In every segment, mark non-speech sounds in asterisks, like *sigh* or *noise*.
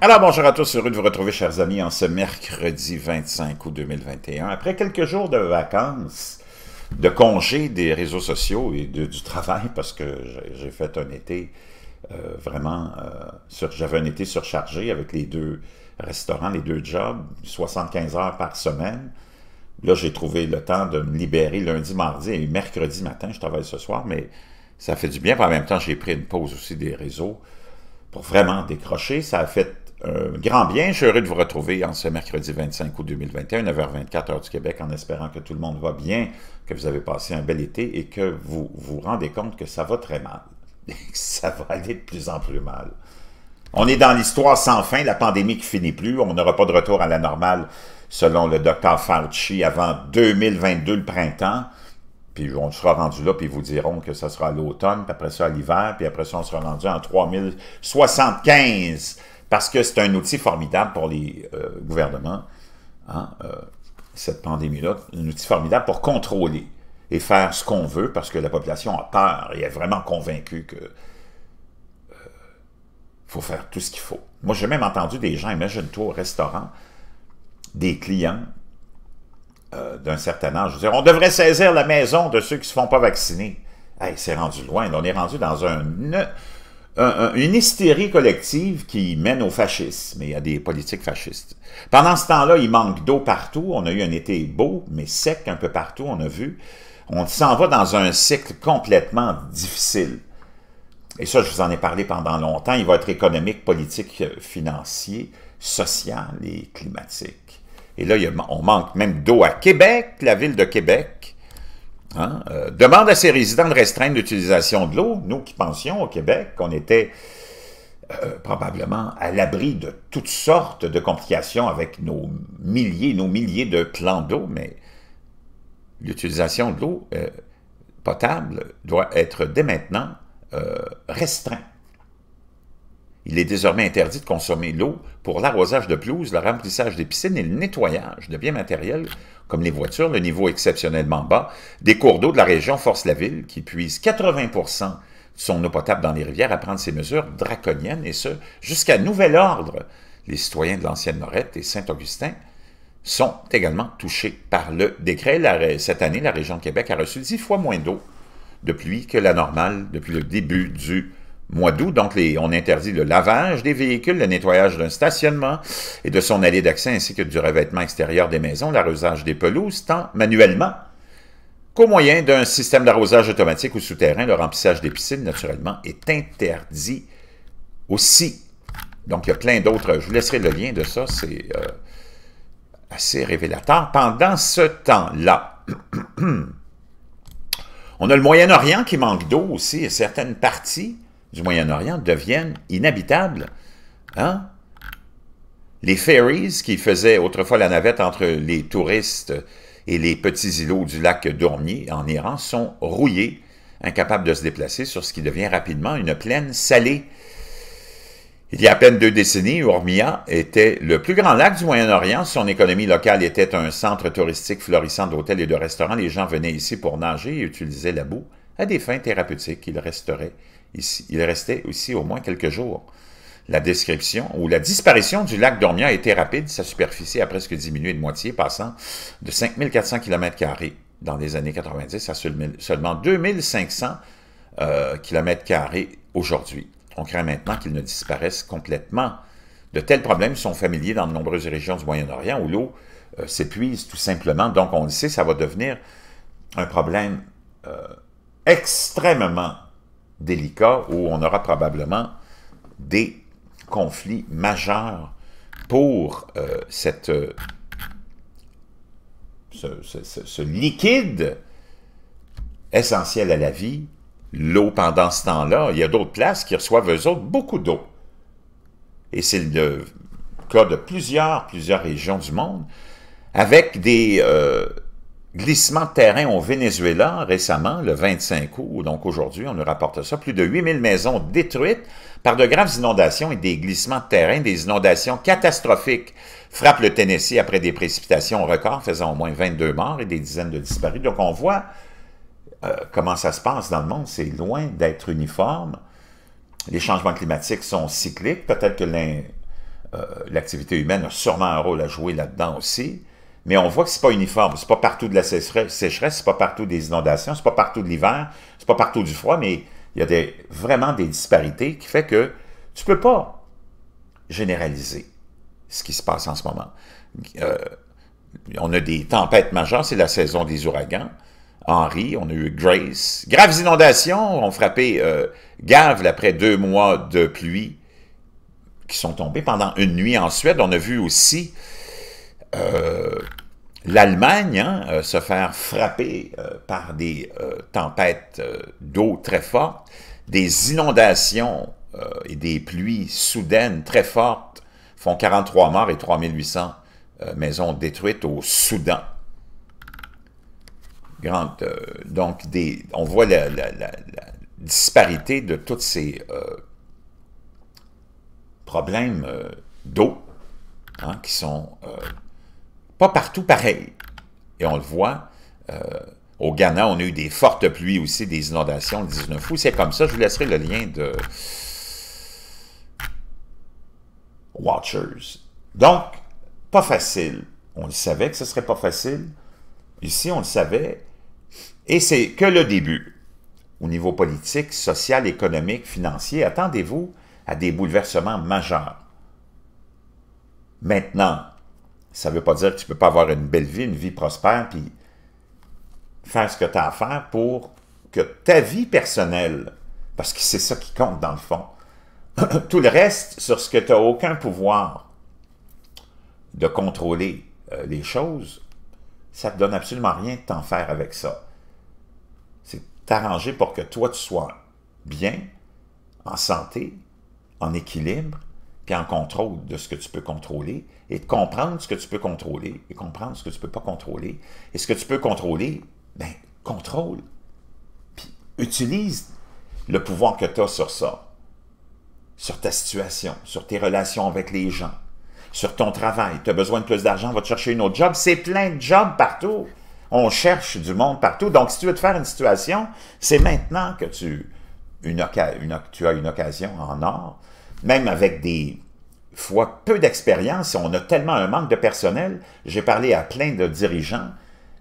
Alors bonjour à tous, heureux de vous retrouver chers amis en ce mercredi 25 août 2021. Après quelques jours de vacances, de congés des réseaux sociaux et du travail, parce que j'ai fait un été euh, vraiment, euh, j'avais un été surchargé avec les deux restaurants, les deux jobs, 75 heures par semaine. Là, j'ai trouvé le temps de me libérer lundi, mardi et mercredi matin, je travaille ce soir, mais ça fait du bien. en même temps, j'ai pris une pause aussi des réseaux pour vraiment décrocher. Ça a fait euh, grand bien, je suis heureux de vous retrouver en ce mercredi 25 août 2021, 9h24 heure du Québec, en espérant que tout le monde va bien, que vous avez passé un bel été et que vous vous rendez compte que ça va très mal. *laughs* ça va aller de plus en plus mal. On est dans l'histoire sans fin, la pandémie qui finit plus, on n'aura pas de retour à la normale selon le docteur Fauci avant 2022 le printemps. Puis on sera rendu là, puis ils vous diront que ça sera à l'automne, puis après ça à l'hiver, puis après ça on sera rendu en 3075 parce que c'est un outil formidable pour les euh, gouvernements, hein, euh, cette pandémie-là, un outil formidable pour contrôler et faire ce qu'on veut, parce que la population a peur et est vraiment convaincue que euh, faut faire tout ce qu'il faut. Moi, j'ai même entendu des gens, imagine-toi au restaurant, des clients d'un certain âge, dire, on devrait saisir la maison de ceux qui ne se font pas vacciner. Hey, c'est rendu loin, on est rendu dans un une hystérie collective qui mène au fascisme et a des politiques fascistes. Pendant ce temps-là, il manque d'eau partout. On a eu un été beau, mais sec un peu partout, on a vu. On s'en va dans un cycle complètement difficile. Et ça, je vous en ai parlé pendant longtemps. Il va être économique, politique, financier, social et climatique. Et là, on manque même d'eau à Québec, la ville de Québec Hein? Euh, demande à ses résidents de restreindre l'utilisation de l'eau. Nous qui pensions au Québec qu'on était euh, probablement à l'abri de toutes sortes de complications avec nos milliers, nos milliers de plans d'eau, mais l'utilisation de l'eau euh, potable doit être dès maintenant restreinte. Il est désormais interdit de consommer l'eau pour l'arrosage de pelouse, le remplissage des piscines et le nettoyage de biens matériels comme les voitures, le niveau exceptionnellement bas des cours d'eau de la région force la ville, qui puise 80 de son eau potable dans les rivières, à prendre ces mesures draconiennes, et ce, jusqu'à nouvel ordre. Les citoyens de l'ancienne Norette et Saint-Augustin sont également touchés par le décret. cette année, la région de Québec a reçu dix fois moins d'eau de pluie que la normale depuis le début du mois d'août, donc on interdit le lavage des véhicules, le nettoyage d'un stationnement et de son allée d'accès ainsi que du revêtement extérieur des maisons, l'arrosage des pelouses, tant manuellement qu'au moyen d'un système d'arrosage automatique ou souterrain. Le remplissage des piscines, naturellement, est interdit aussi. Donc, il y a plein d'autres. Je vous laisserai le lien de ça, c'est euh, assez révélateur. Pendant ce temps-là, *clears throat* on a le Moyen-Orient qui manque d'eau aussi, certaines parties du Moyen-Orient deviennent inhabitables. Hein? Les ferries qui faisaient autrefois la navette entre les touristes et les petits îlots du lac Dourmi en Iran sont rouillés, incapables de se déplacer sur ce qui devient rapidement une plaine salée. Il y a à peine deux décennies, Urmia était le plus grand lac du Moyen-Orient. Son économie locale était un centre touristique florissant d'hôtels et de restaurants. Les gens venaient ici pour nager et utilisaient la boue à des fins thérapeutiques. Ils resteraient il restait aussi au moins quelques jours. La description ou la disparition du lac Dormia a été rapide, sa superficie a presque diminué de moitié, passant de 5400 km dans les années 90 à seulement 2500 euh, km aujourd'hui. On craint maintenant qu'il ne disparaisse complètement. De tels problèmes sont familiers dans de nombreuses régions du Moyen-Orient où l'eau euh, s'épuise tout simplement. Donc, on le sait, ça va devenir un problème euh, extrêmement délicat où on aura probablement des conflits majeurs pour euh, cette, euh, ce, liquide essentiel à la vie, l'eau pendant ce temps-là. Il y a d'autres places qui reçoivent eux autres beaucoup d'eau. Et c'est le cas de plusieurs, plusieurs régions du monde, avec des, euh, Glissement de terrain au Venezuela récemment, le 25 août, donc aujourd'hui, on nous rapporte ça, plus de 8000 maisons détruites par de graves inondations et des glissements de terrain, des inondations catastrophiques frappent le Tennessee après des précipitations records faisant au moins 22 morts et des dizaines de disparus. Donc on voit euh, comment ça se passe dans le monde, c'est loin d'être uniforme. Les changements climatiques sont cycliques, peut-être que euh, l'activité humaine a sûrement un rôle à jouer là-dedans aussi mais on voit que c'est pas uniforme. C'est pas partout de la sécheresse, c'est pas partout des inondations, c'est pas partout de l'hiver, c'est pas partout du froid, mais il y a des, vraiment des disparités qui fait que tu peux pas généraliser ce qui se passe en ce moment. Euh, on a des tempêtes majeures, c'est la saison des ouragans. Henri, on a eu Grace. Graves inondations ont frappé euh, après deux mois de pluie qui sont tombées pendant une nuit en Suède. On a vu aussi euh, l'Allemagne hein, euh, se faire frapper euh, par des euh, tempêtes d'eau très fortes, des inondations et des pluies soudaines très fortes font 43 morts et 3800 maisons détruites au Soudan. donc, on voit la, disparité de tous ces problèmes d'eau hein, qui sont pas partout pareil. Et on le voit, euh, au Ghana, on a eu des fortes pluies aussi, des inondations le 19 août. C'est comme ça. Je vous laisserai le lien de Watchers. Donc, pas facile. On le savait que ce serait pas facile. Ici, on le savait. Et c'est que le début. Au niveau politique, social, économique, financier, attendez-vous à des bouleversements majeurs. Maintenant, ça ne veut pas dire que tu ne peux pas avoir une belle vie, une vie prospère, puis faire ce que tu as à faire pour que ta vie personnelle, parce que c'est ça qui compte dans le fond, *clears throat* tout le reste sur ce que tu n'as aucun pouvoir de contrôler euh, les choses, ça ne te donne absolument rien de t'en faire avec ça. C'est t'arranger pour que toi, tu sois bien, en santé, en équilibre, puis en contrôle de ce que tu peux contrôler, et de comprendre ce que tu peux contrôler, et comprendre ce que tu ne peux pas contrôler. Et ce que tu peux contrôler, ben, contrôle. Puis utilise le pouvoir que tu as sur ça, sur ta situation, sur tes relations avec les gens, sur ton travail. Tu as besoin de plus d'argent, va te chercher une autre job. C'est plein de jobs partout. On cherche du monde partout. Donc, si tu veux te faire une situation, c'est maintenant que tu, une, une, tu as une occasion en or même avec des fois peu d'expérience, on a tellement un manque de personnel. J'ai parlé à plein de dirigeants.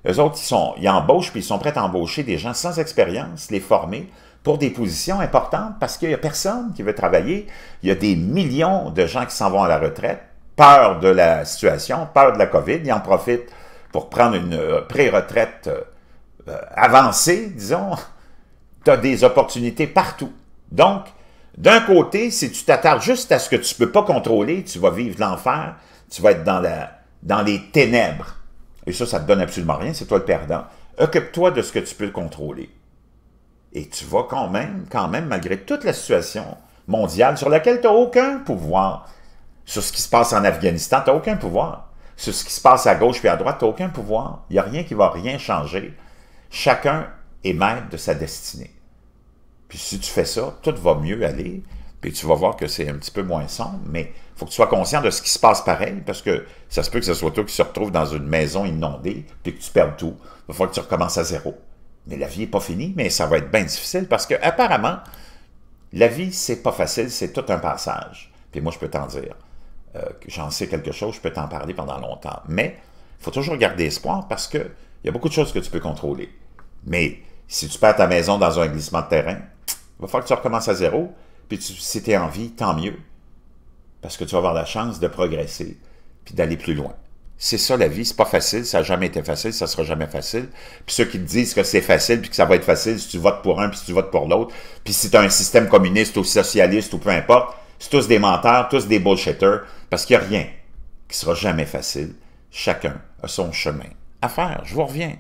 Les autres, ils, sont, ils embauchent, puis ils sont prêts à embaucher des gens sans expérience, les former pour des positions importantes parce qu'il n'y a personne qui veut travailler. Il y a des millions de gens qui s'en vont à la retraite, peur de la situation, peur de la COVID. Ils en profitent pour prendre une euh, pré-retraite euh, avancée, disons. Tu as des opportunités partout. Donc, d'un côté, si tu t'attardes juste à ce que tu ne peux pas contrôler, tu vas vivre l'enfer, tu vas être dans, la, dans les ténèbres. Et ça, ça ne te donne absolument rien, c'est toi le perdant. Occupe-toi de ce que tu peux contrôler. Et tu vas quand même, quand même, malgré toute la situation mondiale sur laquelle tu n'as aucun pouvoir. Sur ce qui se passe en Afghanistan, tu n'as aucun pouvoir. Sur ce qui se passe à gauche puis à droite, tu n'as aucun pouvoir. Il n'y a rien qui va rien changer. Chacun est maître de sa destinée si tu fais ça, tout va mieux aller. Puis tu vas voir que c'est un petit peu moins sombre, mais il faut que tu sois conscient de ce qui se passe pareil, parce que ça se peut que ce soit toi qui se retrouve dans une maison inondée, puis que tu perds tout. Il va falloir que tu recommences à zéro. Mais la vie n'est pas finie, mais ça va être bien difficile, parce que la vie, c'est pas facile, c'est tout un passage. Puis moi, je peux t'en dire. Euh, que J'en sais quelque chose, je peux t'en parler pendant longtemps. Mais il faut toujours garder espoir, parce qu'il y a beaucoup de choses que tu peux contrôler. Mais si tu perds ta maison dans un glissement de terrain, il va falloir que tu recommences à zéro. Puis si tu es en vie, tant mieux. Parce que tu vas avoir la chance de progresser puis d'aller plus loin. C'est ça la vie, c'est pas facile, ça n'a jamais été facile, ça sera jamais facile. Puis ceux qui te disent que c'est facile, puis que ça va être facile si tu votes pour un, puis si tu votes pour l'autre, puis si tu as un système communiste ou socialiste ou peu importe, c'est tous des menteurs, tous des bullshitters, parce qu'il n'y a rien qui sera jamais facile. Chacun a son chemin à faire. Je vous reviens.